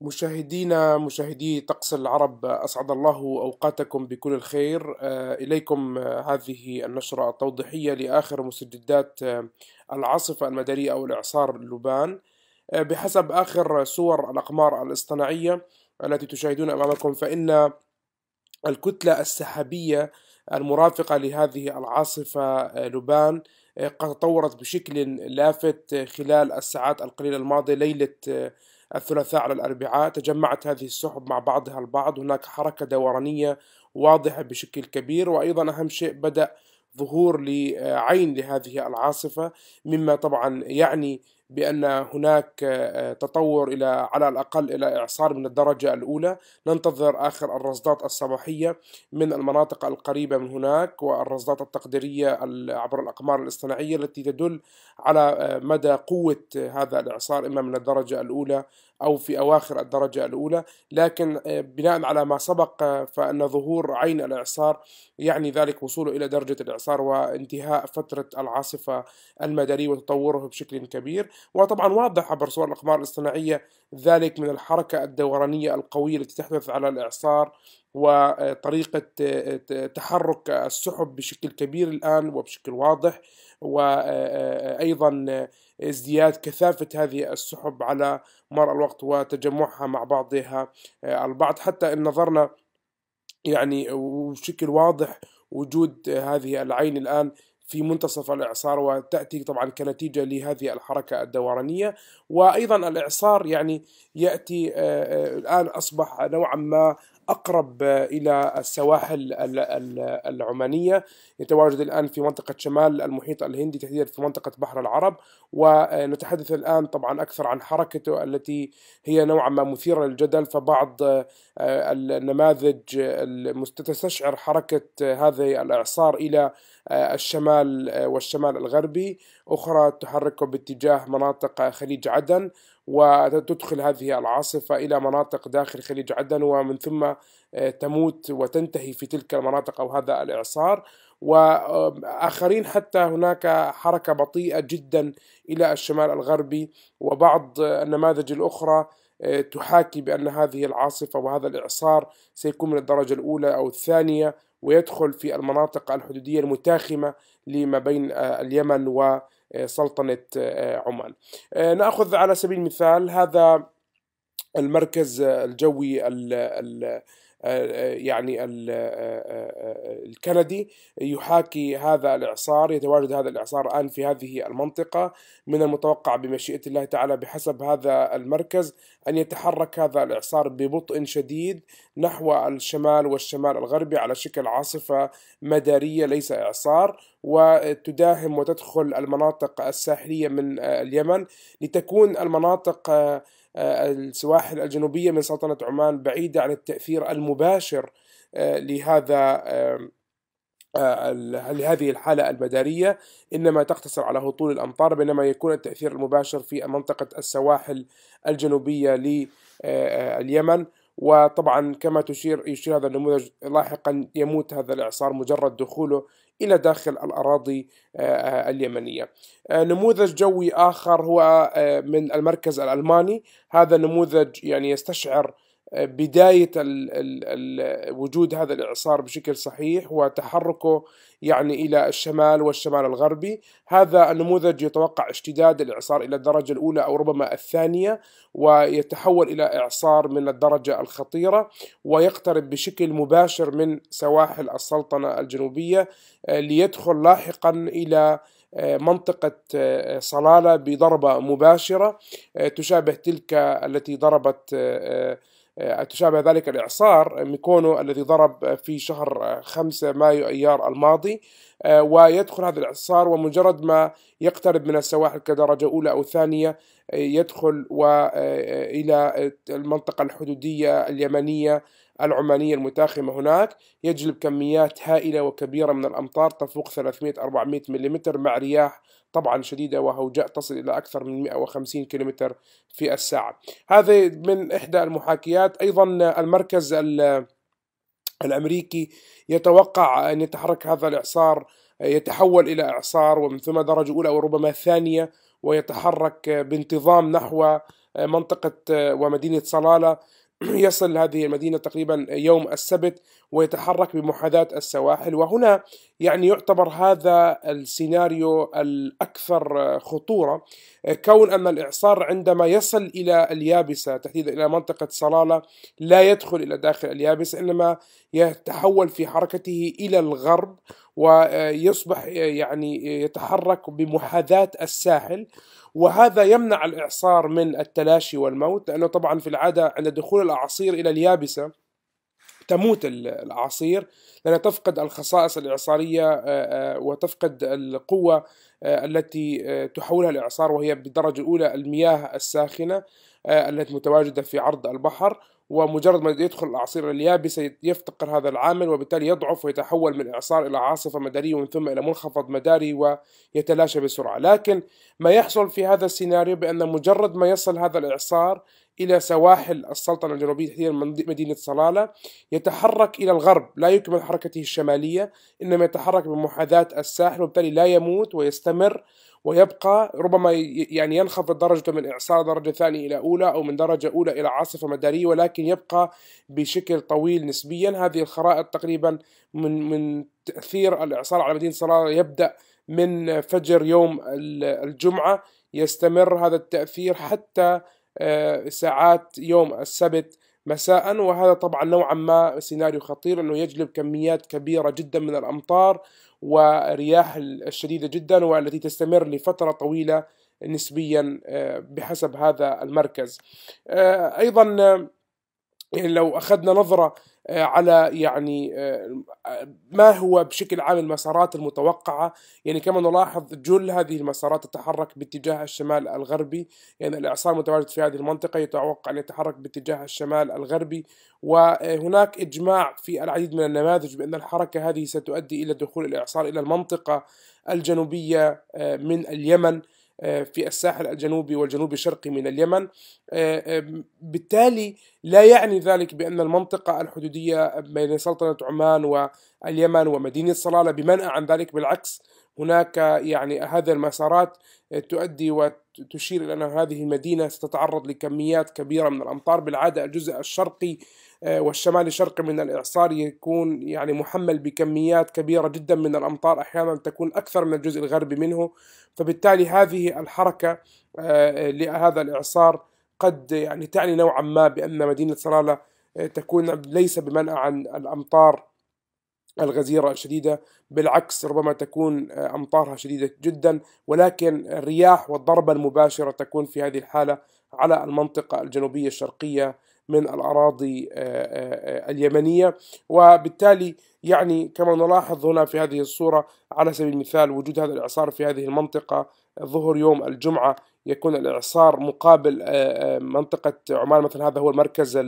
مشاهدينا مشاهدي طقس العرب أسعد الله أوقاتكم بكل الخير آه، إليكم آه، هذه النشرة التوضيحية لآخر مسجدات آه، العاصفة المدارية أو الإعصار لبان بحسب آخر صور الأقمار الاصطناعية التي تشاهدون أمامكم فإن الكتلة السحابية المرافقة لهذه العاصفة لبان قد تطورت بشكل لافت خلال الساعات القليلة الماضية ليلة الثلاثاء على الأربعاء تجمعت هذه السحب مع بعضها البعض هناك حركة دورانية واضحة بشكل كبير وأيضا أهم شيء بدأ ظهور لعين لهذه العاصفة مما طبعا يعني بأن هناك آه، تطور إلى على الأقل إلى إعصار من الدرجة الأولى ننتظر آخر الرصدات الصباحية من المناطق القريبة من هناك والرصدات التقديرية عبر الأقمار الاصطناعية التي تدل على آه، مدى قوة آه، هذا الإعصار إما من الدرجة الأولى أو في أواخر الدرجة الأولى لكن بناء على ما سبق فأن ظهور عين الإعصار يعني ذلك وصوله إلى درجة الإعصار وانتهاء فترة العاصفة المدارية وتطوره بشكل كبير وطبعا واضح عبر صور الأقمار الاصطناعية ذلك من الحركة الدورانية القوية التي تحدث على الإعصار وطريقة آه، آه، تحرك السحب بشكل كبير الآن وبشكل واضح وأيضا آه، ازدياد كثافة هذه السحب على مر الوقت وتجمعها مع بعضها البعض حتى إن نظرنا يعني وبشكل واضح وجود هذه العين الآن في منتصف الإعصار وتأتي طبعا كنتيجة لهذه الحركة الدورانية وأيضا الإعصار يعني يأتي آه، آه، الآن أصبح نوعا ما أقرب إلى السواحل العمانية يتواجد الآن في منطقة شمال المحيط الهندي تحديدا في منطقة بحر العرب ونتحدث الآن طبعا أكثر عن حركته التي هي نوعا ما مثيرة للجدل فبعض آه، النماذج تستشعر حركة هذا الإعصار إلى آه، الشمال آه، والشمال الغربي أخرى تحركه باتجاه مناطق خليج عدن وتدخل هذه العاصفة إلى مناطق داخل خليج عدن ومن ثم آه، تموت وتنتهي في تلك المناطق أو هذا الإعصار وآخرين حتى هناك حركة بطيئة جدا إلى الشمال الغربي وبعض النماذج الأخرى آه، تحاكي بأن هذه العاصفة وهذا الإعصار سيكون من الدرجة الأولى أو الثانية ويدخل في المناطق الحدودية المتاخمة لما بين آه، اليمن و آه، سلطنة آه، عمان آه، نأخذ على سبيل المثال هذا المركز الجوي آه، آه، يعني آه، الكندي يحاكي هذا الإعصار يتواجد هذا الإعصار الآن في هذه المنطقة من المتوقع بمشيئة الله تعالى بحسب هذا المركز أن يتحرك هذا الإعصار ببطء شديد نحو الشمال والشمال الغربي على شكل عاصفة مدارية ليس إعصار وتداهم وتدخل المناطق الساحلية من اليمن لتكون المناطق آه، السواحل الجنوبية من سلطنة عمان بعيدة عن التأثير المباشر آه، لهذا آه، لهذه الحالة المدارية إنما تقتصر على هطول الأمطار بينما يكون التأثير المباشر في منطقة السواحل الجنوبية لليمن وطبعا كما تشير يشير هذا النموذج لاحقا يموت هذا الإعصار مجرد دخوله إلى داخل الأراضي آه، آه، اليمنية آه، نموذج جوي آخر هو من المركز الألماني هذا نموذج يعني يستشعر بداية ال وجود هذا الإعصار بشكل صحيح وتحركه يعني إلى الشمال والشمال الغربي هذا النموذج يتوقع اشتداد الإعصار إلى الدرجة الأولى أو ربما الثانية ويتحول إلى إعصار من الدرجة الخطيرة ويقترب بشكل مباشر من سواحل السلطنة الجنوبية آه، ليدخل لاحقا إلى آه، منطقة آه، صلالة بضربة مباشرة تشابه تلك التي ضربت آه، تشابه ذلك الإعصار ميكونو الذي ضرب في شهر 5 مايو أيار الماضي آه، ويدخل هذا الإعصار ومجرد ما يقترب من السواحل كدرجة أولى أو ثانية آه، يدخل إلى المنطقة الحدودية اليمنية العمانية المتاخمة هناك يجلب كميات هائلة وكبيرة من الأمطار تفوق 300-400 ملم مع رياح طبعا شديدة وهوجاء تصل إلى أكثر من 150 كم في الساعة هذه من إحدى المحاكيات أيضا المركز الأمريكي يتوقع أن يتحرك هذا الإعصار يتحول إلى إعصار ومن ثم درجة أولى وربما ثانية ويتحرك بانتظام نحو منطقة ومدينة صلالة يصل هذه المدينة تقريبا يوم السبت ويتحرك بمحاذاة السواحل وهنا يعني يعتبر هذا السيناريو الأكثر خطورة كون أن الإعصار عندما يصل إلى اليابسة تحديدا إلى منطقة صلالة لا يدخل إلى داخل اليابسة إنما يتحول في حركته إلى الغرب ويصبح آه، يعني آه، يتحرك بمحاذاة الساحل وهذا يمنع الإعصار من التلاشي والموت لأنه طبعا في العادة عند دخول الأعاصير إلى اليابسة تموت الأعاصير لأنها تفقد الخصائص الإعصارية آه، وتفقد القوة التي تحولها الإعصار وهي بالدرجة الأولى المياه الساخنة التي متواجدة في عرض البحر ومجرد ما يدخل الأعصير اليابسة يفتقر هذا العامل وبالتالي يضعف ويتحول من إعصار إلى عاصفة مدارية ومن ثم إلى منخفض مداري ويتلاشى بسرعة لكن ما يحصل في هذا السيناريو بأن مجرد ما يصل هذا الإعصار إلى سواحل السلطنة الجنوبية تحديدا مدينة صلالة يتحرك إلى الغرب لا يكمل حركته الشمالية إنما يتحرك بمحاذاة الساحل وبالتالي لا يموت ويستمر ويبقى ربما يعني ينخفض درجته من إعصار درجة ثانية إلى أولى أو من درجة أولى إلى عاصفة مدارية ولكن يبقى بشكل طويل نسبيا هذه الخرائط تقريبا من من تأثير الإعصار على مدينة صلالة يبدأ من فجر يوم الجمعة يستمر هذا التأثير حتى آه، ساعات يوم السبت مساء وهذا طبعا نوعا ما سيناريو خطير انه يجلب كميات كبيره جدا من الامطار ورياح الشديده جدا والتي تستمر لفتره طويله نسبيا آه، بحسب هذا المركز آه، ايضا يعني لو اخذنا نظره آه، على يعني آه، ما هو بشكل عام المسارات المتوقعة يعني كما نلاحظ جل هذه المسارات تتحرك باتجاه الشمال الغربي يعني الإعصار المتواجد في هذه المنطقة يتوقع أن يتحرك باتجاه الشمال الغربي وهناك إجماع في العديد من النماذج بأن الحركة هذه ستؤدي إلى دخول الإعصار إلى المنطقة الجنوبية آه، من اليمن آه، في الساحل الجنوبي والجنوب الشرقي من اليمن آه، آه، بالتالي لا يعني ذلك بأن المنطقة الحدودية بين سلطنة عمان واليمن ومدينة صلالة بمنأى عن ذلك بالعكس هناك يعني هذه المسارات تؤدي وتشير إلى أن هذه المدينة ستتعرض لكميات كبيرة من الأمطار بالعادة الجزء الشرقي آه، والشمال الشرقي من الإعصار يكون يعني محمل بكميات كبيرة جدا من الأمطار أحيانا تكون أكثر من الجزء الغربي منه فبالتالي هذه الحركة آه، لهذا الإعصار قد يعني تعني نوعا ما بأن مدينة صلالة آه، تكون ليس بمنأى عن الأمطار الغزيرة الشديدة بالعكس ربما تكون آه، أمطارها شديدة جدا ولكن الرياح والضربة المباشرة تكون في هذه الحالة على المنطقة الجنوبية الشرقية من الأراضي آه، آه، اليمنية وبالتالي يعني كما نلاحظ هنا في هذه الصورة على سبيل المثال وجود هذا الإعصار في هذه المنطقة ظهر يوم الجمعة يكون الإعصار مقابل منطقة عمان مثلا هذا هو المركز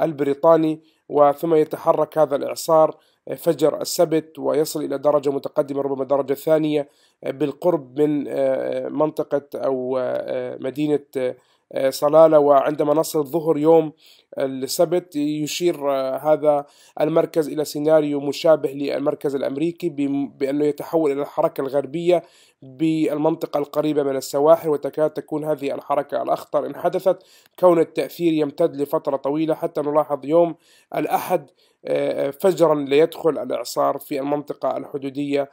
البريطاني وثم يتحرك هذا الإعصار فجر السبت ويصل إلى درجة متقدمة ربما درجة ثانية بالقرب من آه، آه، منطقة أو آه، مدينة آه، صلالة وعندما نصل الظهر يوم السبت يشير آه، هذا المركز إلى سيناريو مشابه للمركز الأمريكي بأنه يتحول إلى الحركة الغربية بالمنطقة القريبة من السواحل وتكاد تكون هذه الحركة الأخطر إن حدثت كون التأثير يمتد لفترة طويلة حتى نلاحظ يوم الأحد آه، فجرا ليدخل الإعصار في المنطقة الحدودية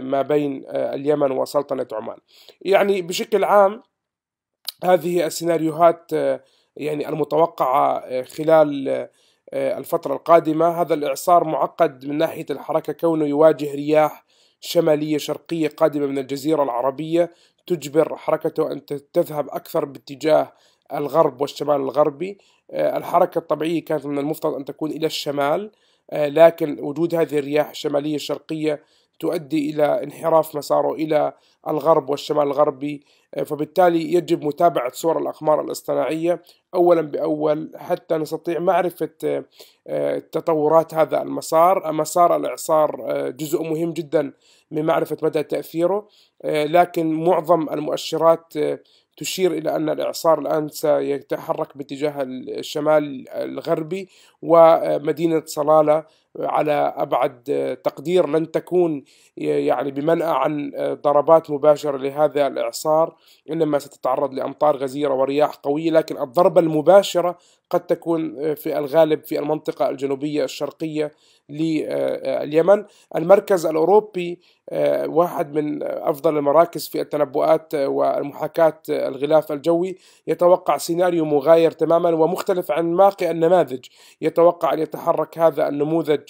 ما بين اليمن وسلطنة عمان يعني بشكل عام هذه السيناريوهات آه، يعني المتوقعة آه، خلال آه، الفترة القادمة هذا الإعصار معقد من ناحية الحركة كونه يواجه رياح شمالية شرقية قادمة من الجزيرة العربية تجبر حركته أن تذهب أكثر باتجاه الغرب والشمال الغربي الحركة الطبيعية كانت من المفترض أن تكون إلى الشمال لكن وجود هذه الرياح الشمالية الشرقية تؤدي الى انحراف مساره الى الغرب والشمال الغربي آه، فبالتالي يجب متابعه صور الاقمار الاصطناعيه اولا باول حتى نستطيع معرفه آه، آه، تطورات هذا المسار، مسار الاعصار جزء مهم جدا من معرفه مدى تاثيره لكن معظم المؤشرات تشير إلى أن الإعصار الآن سيتحرك باتجاه الشمال الغربي ومدينة صلالة على أبعد تقدير لن تكون يعني بمنأى عن ضربات مباشرة لهذا الإعصار إنما ستتعرض لأمطار غزيرة ورياح قوية لكن الضربة المباشرة قد تكون في الغالب في المنطقة الجنوبية الشرقية لليمن آه، آه، المركز الأوروبي آه، واحد من أفضل المراكز في التنبؤات والمحاكاة الغلاف الجوي يتوقع سيناريو مغاير تماما ومختلف عن باقي النماذج يتوقع أن يتحرك هذا النموذج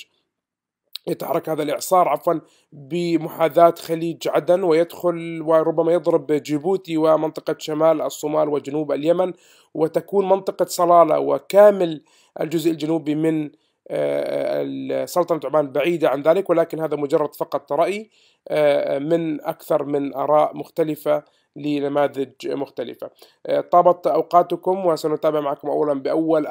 يتحرك هذا الإعصار عفوا بمحاذاة خليج عدن ويدخل وربما يضرب جيبوتي ومنطقة شمال الصومال وجنوب اليمن وتكون منطقة صلالة وكامل الجزء الجنوبي من آه، آه، سلطنة عمان بعيدة عن ذلك ولكن هذا مجرد فقط رأي آه، من أكثر من آراء مختلفة لنماذج مختلفة طابت أوقاتكم وسنتابع معكم أولا بأول